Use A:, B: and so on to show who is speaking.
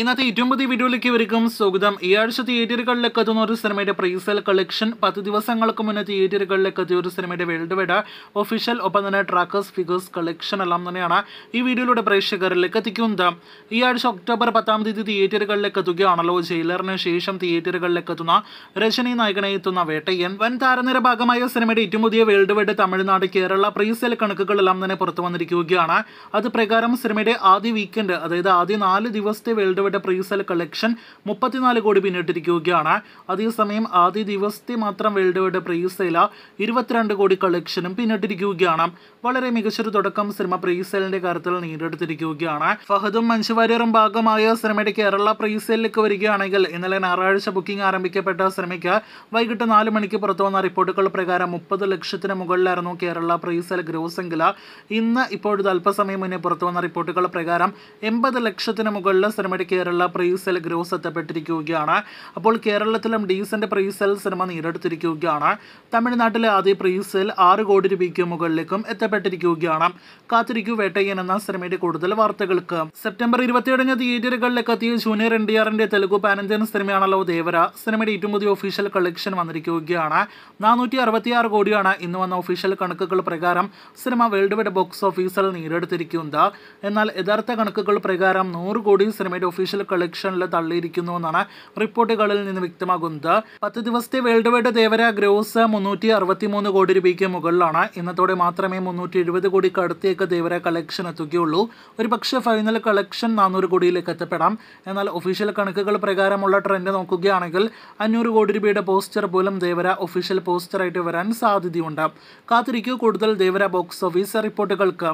A: ഇന്നത്തെ ഏറ്റവും പുതിയ വീഡിയോയിലേക്ക് വരിക്കും സ്വാഗതം ഈ ആഴ്ച തിയേറ്ററുകളിലേക്ക് എത്തുന്ന ഒരു സിനിമയുടെ പ്രീസെൽ കളക്ഷൻ പത്ത് ദിവസങ്ങൾക്ക് മുന്നേ തിയേറ്ററുകളിലേക്ക് എത്തിയ ഒരു സിനിമയുടെ വേൾഡ് വൈഡ് ഒഫീഷ്യൽ ഒപ്പം തന്നെ ട്രാക്കേഴ്സ് ഫിഗേഴ്സ് കളക്ഷൻ എല്ലാം തന്നെയാണ് ഈ വീഡിയോയിലൂടെ പ്രേക്ഷകരിലേക്ക് എത്തിക്കുന്നത് ഈ ആഴ്ച ഒക്ടോബർ പത്താം തീയതി തിയേറ്ററുകളിലേക്ക് എത്തുകയാണല്ലോ ജയിലറിന് ശേഷം തിയേറ്ററുകളിലേക്ക് എത്തുന്ന രജനി നായകനെ എത്തുന്ന വേട്ടയ്യൻ വൻ താരനിര ഭാഗമായ സിനിമയുടെ ഏറ്റവും പുതിയ world wide Tamil Nadu Kerala presale കണക്കുകളെല്ലാം തന്നെ പുറത്തു വന്നിരിക്കുകയാണ് അത് പ്രകാരം സിനിമയുടെ ആദ്യ വീക്കെൻഡ് അതായത് ആദ്യ നാല് ദിവസത്തെ വേൾഡ് ഇടവിട്ട പ്രീസെൽ കളക്ഷൻ മുപ്പത്തിനാല് കോടി പിന്നിട്ടിരിക്കുകയാണ് അതേസമയം ആദ്യ ദിവസത്തെ മാത്രം വേൾഡ് വൈഡ് പ്രീസെയിൽ ഇരുപത്തിരണ്ട് കോടി കളക്ഷനും പിന്നിട്ടിരിക്കുകയാണ് വളരെ മികച്ചൊരു തുടക്കം സിനിമ പ്രീസെലിന്റെ കാര്യത്തിൽ നേടിയെടുത്തിരിക്കുകയാണ് ഫഹദും മൻഷുവാര്യറും ഭാഗമായ സിനിമയുടെ കേരള പ്രീസെലിലേക്ക് വരികയാണെങ്കിൽ ഇന്നലെ ഞായറാഴ്ച ബുക്കിംഗ് ആരംഭിക്കപ്പെട്ട സിനിമയ്ക്ക് വൈകിട്ട് നാല് മണിക്ക് പുറത്തു വന്ന റിപ്പോർട്ടുകൾ പ്രകാരം മുപ്പത് ലക്ഷത്തിന് മുകളിലായിരുന്നു കേരള പ്രീസെൽ ഗ്രോസെങ്കിൽ ഇന്ന് ഇപ്പോഴത്തെ അല്പസമയം മുന്നേ പുറത്തു വന്ന റിപ്പോർട്ടുകൾ പ്രകാരം എൺപത് ലക്ഷത്തിന് മുകളിൽ സിനിമയുടെ കേരള പ്രീസൽ ഗ്രോസ് എത്തപ്പെട്ടിരിക്കുകയാണ് അപ്പോൾ കേരളത്തിലും ഡീസന്റ് പ്രീസൽ സിനിമ നേരിടുത്തിരിക്കുകയാണ് തമിഴ്നാട്ടിലെ ആദ്യ പ്രീസൽ ആറ് കോടി രൂപയ്ക്ക് മുകളിലേക്കും എത്തപ്പെട്ടിരിക്കുകയാണ് കാത്തിരിക്കൂ വേട്ടയ്യൻ എന്ന സിനിമയുടെ കൂടുതൽ വാർത്തകൾക്ക് സെപ്റ്റംബർ ഇരുപത്തിയേഴിന് തിയേറ്ററുകളിലേക്ക് എത്തിയ ജൂനിയർ എൻ ഡി ആറിന്റെ തെലുഗു പാനന്ത്യൻ സിനിമയാണല്ലോ ദേവര സിനിമയുടെ ഏറ്റവും പുതിയ ഒഫീഷ്യൽ കളക്ഷൻ വന്നിരിക്കുകയാണ് നാനൂറ്റി അറുപത്തിയാറ് കോടിയാണ് ഇന്ന് വന്ന ഒഫീഷ്യൽ കണക്കുകൾ പ്രകാരം സിനിമ വേൾഡ് വൈഡ് ബോക്സ് ഓഫീസിൽ നേരിടുത്തിരിക്കുന്നത് എന്നാൽ യഥാർത്ഥ കണക്കുകൾ പ്രകാരം നൂറ് കോടി സിനിമയുടെ ഒഫീഷ്യൽ ജുഡീഷ്യൽ കളക്ഷനിൽ തള്ളിയിരിക്കുന്നു എന്നാണ് റിപ്പോർട്ടുകളിൽ നിന്ന് വ്യക്തമാകുന്നത് പത്ത് ദിവസത്തെ വേൾഡ് വൈഡ് ദേവര ഗ്രോസ് മുന്നൂറ്റി അറുപത്തി മൂന്ന് കോടി രൂപയ്ക്ക് മുകളിലാണ് ഇന്നത്തോടെ മാത്രമേ മുന്നൂറ്റി എഴുപത് കോടിക്ക് അടുത്തേക്ക് ദേവര കളക്ഷൻ എത്തുകയുള്ളൂ ഒരു പക്ഷേ ഫൈനൽ കളക്ഷൻ നാനൂറ് കോടിയിലേക്ക് എത്തപ്പെടാം എന്നാൽ ഒഫീഷ്യൽ കണക്കുകൾ പ്രകാരമുള്ള ട്രെൻഡ് നോക്കുകയാണെങ്കിൽ അഞ്ഞൂറ് കോടി രൂപയുടെ പോസ്റ്റർ പോലും ദേവര ഒഫീഷ്യൽ പോസ്റ്ററായിട്ട് വരാൻ സാധ്യതയുണ്ട് കാത്തിരിക്കൂ കൂടുതൽ ദേവര ബോക്സ് ഓഫീസ് റിപ്പോർട്ടുകൾക്ക്